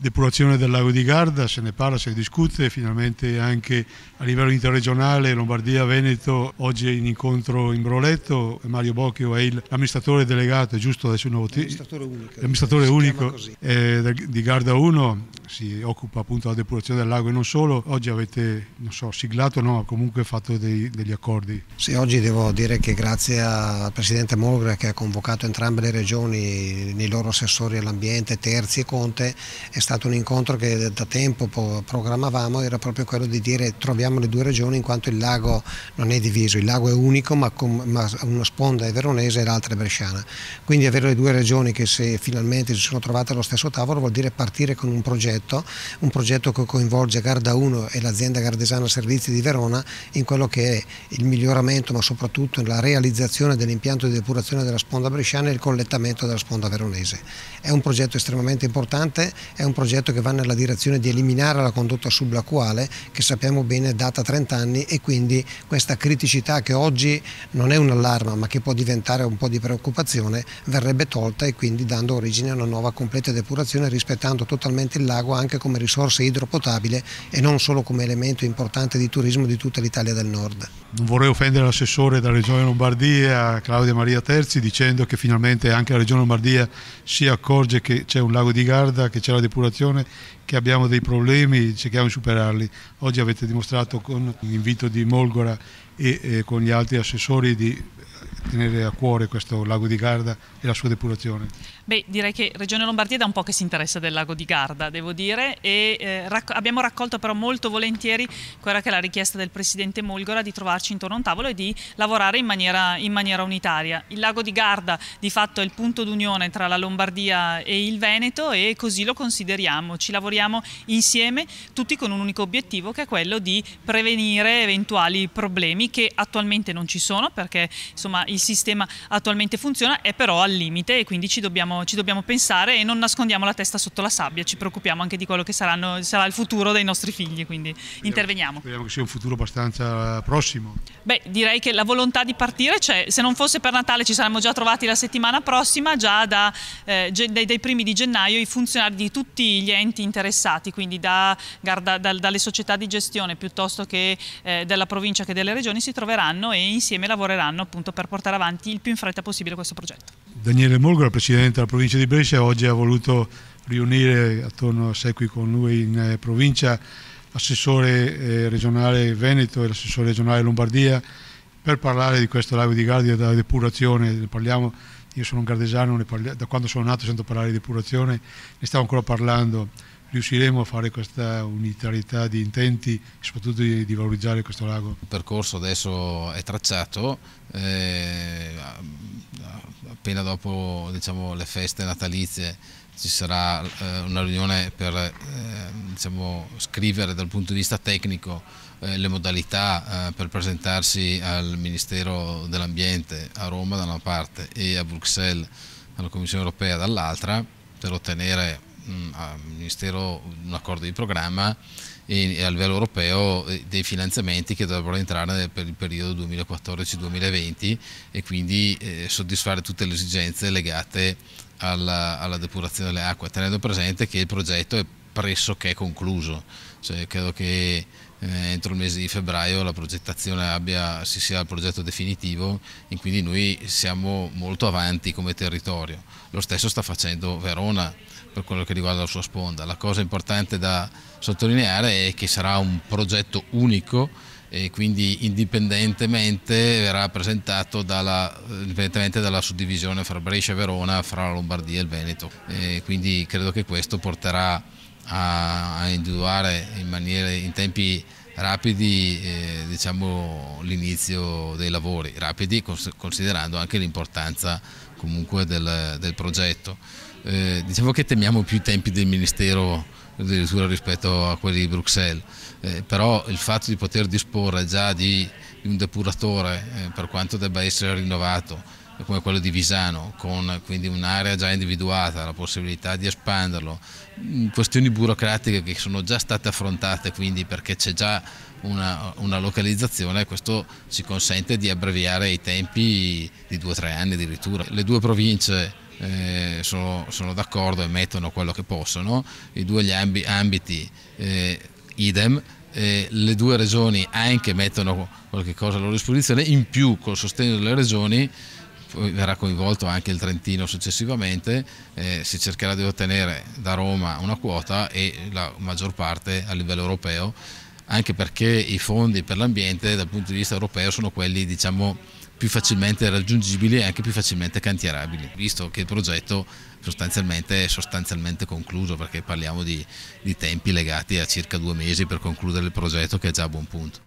depurazione del lago di Garda, se ne parla, se ne discute, finalmente anche a livello interregionale Lombardia-Veneto oggi in incontro in Broletto, Mario Bocchio è l'amministratore delegato, è giusto adesso il nuovo titolo? L'amministratore unico, unico eh, di Garda 1 si occupa appunto della depurazione del lago e non solo. Oggi avete, non so, siglato no, ma comunque fatto dei, degli accordi. Sì, oggi devo dire che grazie al Presidente Molgre che ha convocato entrambe le regioni, nei loro assessori all'ambiente, Terzi e Conte, è stato un incontro che da tempo programmavamo, era proprio quello di dire troviamo le due regioni in quanto il lago non è diviso, il lago è unico ma, con, ma una sponda è veronese e l'altra è bresciana. Quindi avere le due regioni che se finalmente si sono trovate allo stesso tavolo vuol dire partire con un progetto progetto, un progetto che coinvolge Garda 1 e l'azienda Gardesana Servizi di Verona in quello che è il miglioramento ma soprattutto la realizzazione dell'impianto di depurazione della sponda bresciana e il collettamento della sponda veronese. È un progetto estremamente importante, è un progetto che va nella direzione di eliminare la condotta sublacuale che sappiamo bene è data 30 anni e quindi questa criticità che oggi non è un'allarma ma che può diventare un po' di preoccupazione verrebbe tolta e quindi dando origine a una nuova completa depurazione rispettando totalmente il lago l'acqua anche come risorsa idropotabile e non solo come elemento importante di turismo di tutta l'Italia del Nord. Non vorrei offendere l'assessore della Regione Lombardia, Claudia Maria Terzi, dicendo che finalmente anche la Regione Lombardia si accorge che c'è un lago di Garda, che c'è la depurazione, che abbiamo dei problemi, cerchiamo di superarli. Oggi avete dimostrato con l'invito di Molgora e eh, con gli altri assessori di tenere a cuore questo lago di Garda e la sua depurazione? Beh, direi che Regione Lombardia da un po' che si interessa del lago di Garda, devo dire, e eh, racco abbiamo raccolto però molto volentieri quella che è la richiesta del Presidente Molgora di trovarci intorno a un tavolo e di lavorare in maniera, in maniera unitaria. Il lago di Garda di fatto è il punto d'unione tra la Lombardia e il Veneto e così lo consideriamo, ci lavoriamo insieme tutti con un unico obiettivo che è quello di prevenire eventuali problemi che attualmente non ci sono perché insomma insomma il sistema attualmente funziona, è però al limite e quindi ci dobbiamo, ci dobbiamo pensare e non nascondiamo la testa sotto la sabbia, ci preoccupiamo anche di quello che saranno, sarà il futuro dei nostri figli, quindi speriamo, interveniamo. Speriamo che sia un futuro abbastanza eh, prossimo. Beh, direi che la volontà di partire c'è, se non fosse per Natale ci saremmo già trovati la settimana prossima, già da, eh, dai, dai, primi di gennaio i funzionari di tutti gli enti interessati, quindi da, da, dalle società di gestione piuttosto che eh, della provincia che delle regioni si troveranno e insieme lavoreranno appunto per portare avanti il più in fretta possibile questo progetto. Daniele Mulgora, Presidente della provincia di Brescia, oggi ha voluto riunire attorno a sé qui con lui in eh, provincia l'assessore eh, regionale Veneto e l'assessore regionale Lombardia per parlare di questo lago di Gardia della depurazione, ne parliamo, io sono un gardesano, da quando sono nato sento parlare di depurazione, ne stavo ancora parlando riusciremo a fare questa unitarietà di intenti e soprattutto di, di, valorizzare questo lago. Il percorso adesso è tracciato, eh, appena dopo diciamo, le feste natalizie ci sarà eh, una riunione per eh, diciamo, scrivere dal punto di vista tecnico eh, le modalità eh, per presentarsi al Ministero dell'Ambiente a Roma da una parte e a Bruxelles alla Commissione europea dall'altra per ottenere Mm, Ministero un accordo di programma e, a livello europeo eh, dei finanziamenti che dovrebbero entrare per il periodo 2014-2020 e quindi eh, soddisfare tutte le esigenze legate alla, alla depurazione delle acque, tenendo presente che il progetto è pressoché concluso. Cioè, credo che eh, entro il mese di febbraio la progettazione abbia, si sia il progetto definitivo e quindi noi siamo molto avanti come territorio. Lo stesso sta facendo Verona per quello che riguarda la sua sponda. La cosa importante da sottolineare è che sarà un progetto unico e quindi indipendentemente verrà presentato dalla, indipendentemente dalla suddivisione fra Brescia e Verona, fra la Lombardia e il Veneto. E quindi credo che questo porterà a, a individuare in, maniera, in tempi rapidi eh, diciamo, l'inizio dei lavori, rapidi considerando anche l'importanza comunque del, del progetto. Eh, diciamo che temiamo più i tempi del Ministero addirittura rispetto a quelli di Bruxelles, eh, però il fatto di poter disporre già di, di un depuratore eh, per quanto debba essere rinnovato come quello di Visano, con quindi un'area già individuata, la possibilità di espanderlo, mm, questioni burocratiche che sono già state affrontate quindi perché c'è già una, una localizzazione, questo ci consente di abbreviare i tempi di due o tre anni addirittura. Le due province eh, sono, sono d'accordo e mettono quello che possono, i due ambi, ambiti eh, idem, eh, le due regioni anche mettono qualche cosa a loro disposizione, in più col sostegno delle regioni poi verrà coinvolto anche il Trentino successivamente, eh, si cercherà di ottenere da Roma una quota e la maggior parte a livello europeo, anche perché i fondi per l'ambiente dal punto di vista europeo sono quelli diciamo, più facilmente raggiungibili e anche più facilmente cantierabili, visto che il progetto sostanzialmente è sostanzialmente concluso perché parliamo di, di tempi legati a circa due mesi per concludere il progetto che è già a buon punto.